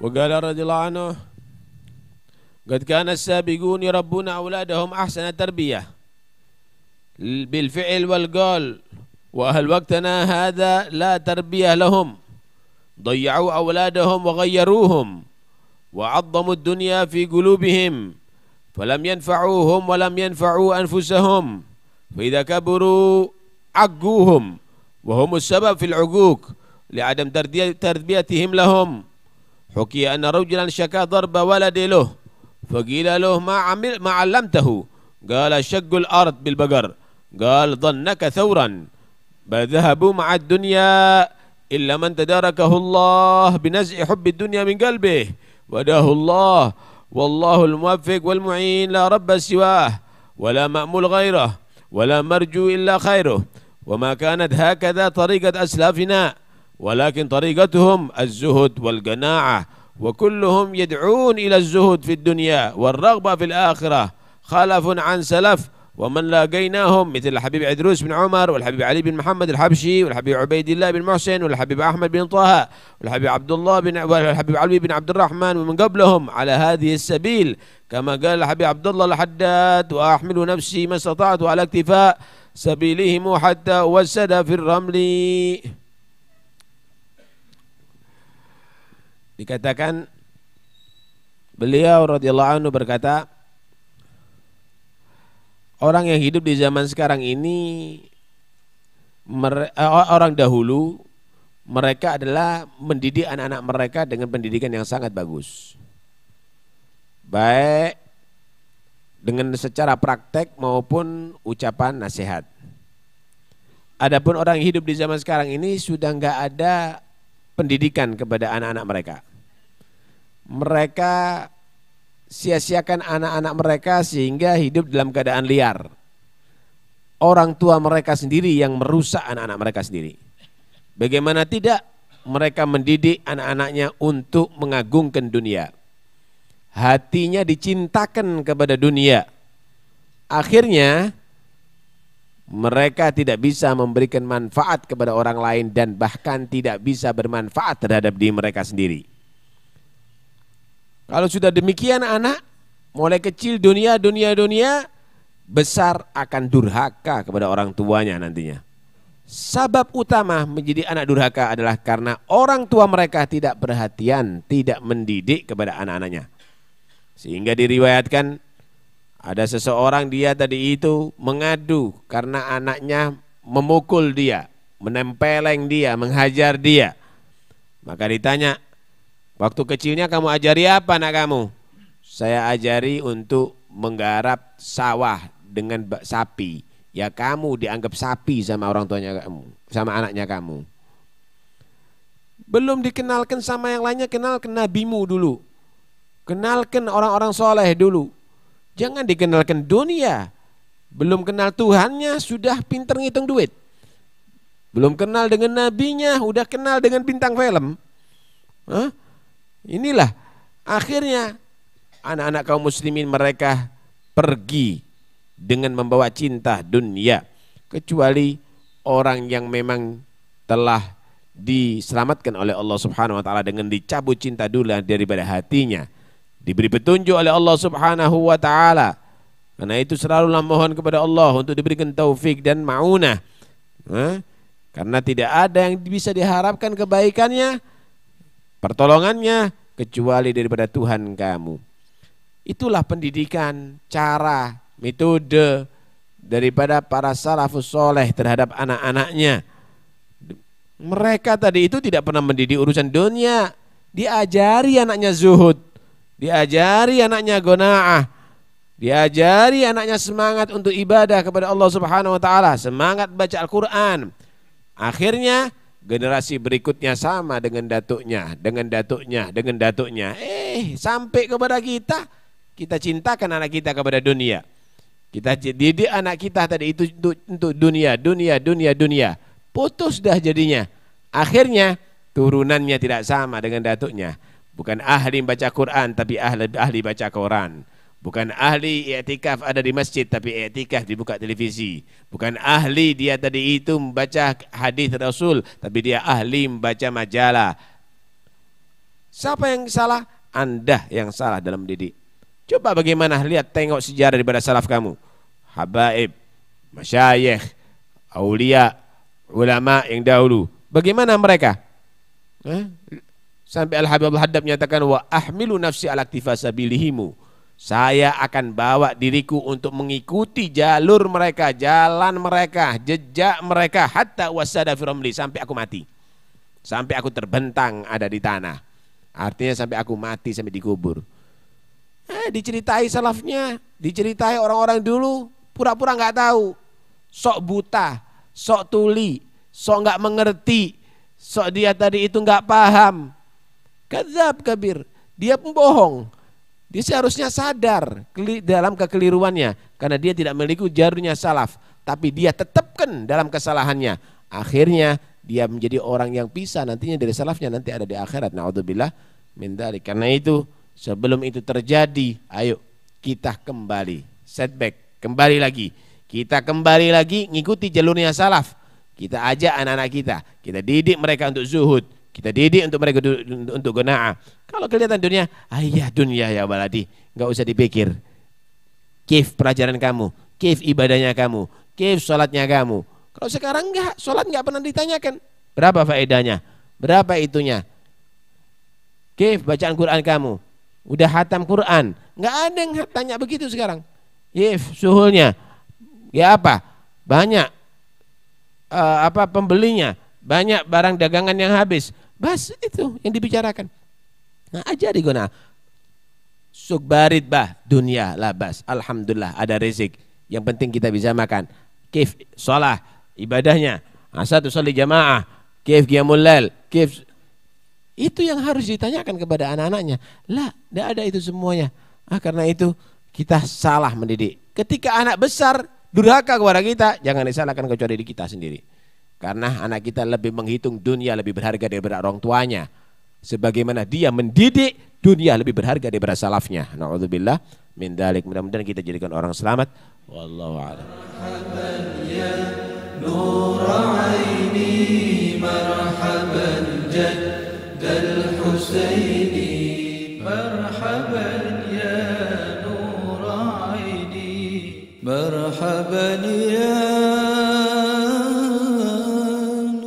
وقال رضي الله عنه قد كان السابقون يربون أولادهم أحسن تربية بالفعل والقول وأهل وقتنا هذا لا تربية لهم ضيعوا أولادهم وغيروهم وعظموا الدنيا في قلوبهم فلم ينفعوهم ولم ينفعوا أنفسهم فإذا كبروا عقوهم وهم السبب في العقوق لعدم تربيتهم لهم حكي أن رجلا شكا ضرب ولد له فقيل له ما عمل ما علمته قال شق الأرض بالبقر قال ظنك ثورا بل ذهبوا مع الدنيا إلا من تداركه الله بنزع حب الدنيا من قلبه وداه الله والله الموفق والمعين لا رب سواه ولا مأمول غيره ولا مرجو إلا خيره وما كانت هكذا طريقة أسلافنا ولكن طريقتهم الزهد والقناعة وكلهم يدعون إلى الزهد في الدنيا والرغبة في الآخرة خلف عن سلف ومن لاقيناهم مثل الحبيب عدروس بن عمر والحبيب علي بن محمد الحبشي والحبيب عبيد الله بن محسن والحبيب أحمد بن طه والحبيب عبد الله بن والحبيب علي بن عبد الرحمن ومن قبلهم على هذه السبيل كما قال الحبيب عبد الله الحداد وأحمل نفسي ما استطعت على اكتفاء سبيلهم حتى وسد في الرمل dikatakan beliau radhiyallahu anhu berkata orang yang hidup di zaman sekarang ini eh, orang dahulu mereka adalah mendidik anak-anak mereka dengan pendidikan yang sangat bagus baik dengan secara praktek maupun ucapan nasihat. Adapun orang yang hidup di zaman sekarang ini sudah nggak ada pendidikan kepada anak-anak mereka. Mereka sia-siakan anak-anak mereka sehingga hidup dalam keadaan liar. Orang tua mereka sendiri yang merusak anak-anak mereka sendiri. Bagaimana tidak mereka mendidik anak-anaknya untuk mengagungkan dunia. Hatinya dicintakan kepada dunia. Akhirnya mereka tidak bisa memberikan manfaat kepada orang lain dan bahkan tidak bisa bermanfaat terhadap diri mereka sendiri. Kalau sudah demikian anak, mulai kecil dunia, dunia, dunia, besar akan durhaka kepada orang tuanya nantinya. Sebab utama menjadi anak durhaka adalah karena orang tua mereka tidak perhatian, tidak mendidik kepada anak-anaknya. Sehingga diriwayatkan ada seseorang dia tadi itu mengadu karena anaknya memukul dia, menempeleng dia, menghajar dia. Maka ditanya, waktu kecilnya kamu ajari apa anak kamu? Saya ajari untuk menggarap sawah dengan sapi. Ya kamu dianggap sapi sama orang tuanya kamu, sama anaknya kamu. Belum dikenalkan sama yang lainnya, kenalkan nabimu dulu. Kenalkan orang-orang soleh dulu. Jangan dikenalkan dunia. Belum kenal Tuhannya sudah pinter ngitung duit. Belum kenal dengan nabinya, udah kenal dengan bintang film. Hah? Inilah akhirnya anak-anak kaum muslimin mereka pergi dengan membawa cinta dunia kecuali orang yang memang telah diselamatkan oleh Allah Subhanahu wa taala dengan dicabut cinta dulu daripada hatinya diberi petunjuk oleh Allah Subhanahu wa taala. Karena itu selalu mohon kepada Allah untuk diberikan taufik dan maunah. Eh? karena tidak ada yang bisa diharapkan kebaikannya, pertolongannya kecuali daripada Tuhan kamu. Itulah pendidikan, cara, metode daripada para salafus soleh terhadap anak-anaknya. Mereka tadi itu tidak pernah mendidik urusan dunia, diajari anaknya zuhud diajari anaknya gonaah diajari anaknya semangat untuk ibadah kepada Allah Subhanahu wa taala, semangat baca Al-Qur'an. Akhirnya generasi berikutnya sama dengan datuknya, dengan datuknya, dengan datuknya. Eh, sampai kepada kita kita cintakan anak kita kepada dunia. Kita didik anak kita tadi itu untuk, untuk dunia, dunia, dunia, dunia. Putus dah jadinya. Akhirnya turunannya tidak sama dengan datuknya bukan ahli baca Quran tapi ahli ahli baca Quran bukan ahli i'tikaf ada di masjid tapi i'tikaf dibuka televisi bukan ahli dia tadi itu membaca hadis Rasul tapi dia ahli membaca majalah siapa yang salah Anda yang salah dalam didik coba bagaimana lihat tengok sejarah daripada salaf kamu habaib masyayikh aulia ulama yang dahulu bagaimana mereka eh? Sampai Al-Habib Al Haddad menyatakan wa ahmilu nafsi ala sabilihimu. Saya akan bawa diriku untuk mengikuti jalur mereka, jalan mereka, jejak mereka hatta wasada firamli sampai aku mati. Sampai aku terbentang ada di tanah. Artinya sampai aku mati sampai dikubur. Eh, diceritai salafnya, diceritai orang-orang dulu, pura-pura nggak tahu, sok buta, sok tuli, sok nggak mengerti, sok dia tadi itu nggak paham, Kadzab kabir. Dia pembohong. Dia seharusnya sadar dalam kekeliruannya karena dia tidak memiliki jarunya salaf, tapi dia tetapkan dalam kesalahannya. Akhirnya dia menjadi orang yang pisah nantinya dari salafnya nanti ada di akhirat. Naudzubillah min dzalik. Karena itu sebelum itu terjadi, ayo kita kembali setback, kembali lagi. Kita kembali lagi ngikuti jalurnya salaf. Kita ajak anak-anak kita, kita didik mereka untuk zuhud, kita didik untuk mereka untuk gona'ah. Kalau kelihatan dunia, ayah iya, dunia ya baladi. Enggak usah dipikir. Kif pelajaran kamu, kif ibadahnya kamu, kif sholatnya kamu. Kalau sekarang enggak, sholat enggak pernah ditanyakan. Berapa faedahnya? Berapa itunya? Kif bacaan Quran kamu. Udah hatam Quran. Enggak ada yang tanya begitu sekarang. Kif suhulnya. Ya apa? Banyak. Uh, apa pembelinya banyak barang dagangan yang habis Bas itu yang dibicarakan. Nah ajari guna. Sukbarit bah dunia lah bas Alhamdulillah ada rezik Yang penting kita bisa makan. Kif sholah ibadahnya. asal nah, tu sholat jamaah. Kif giamulail. lail. Kif itu yang harus ditanyakan kepada anak-anaknya. Lah, tidak ada itu semuanya. Ah, karena itu kita salah mendidik. Ketika anak besar durhaka kepada kita, jangan disalahkan kecuali di kita sendiri. Karena anak kita lebih menghitung dunia lebih berharga daripada orang tuanya. Sebagaimana dia mendidik dunia lebih berharga daripada salafnya. Na'udzubillah min dalik. Mudah-mudahan kita jadikan orang selamat. Wallahu a'lam. Marhaban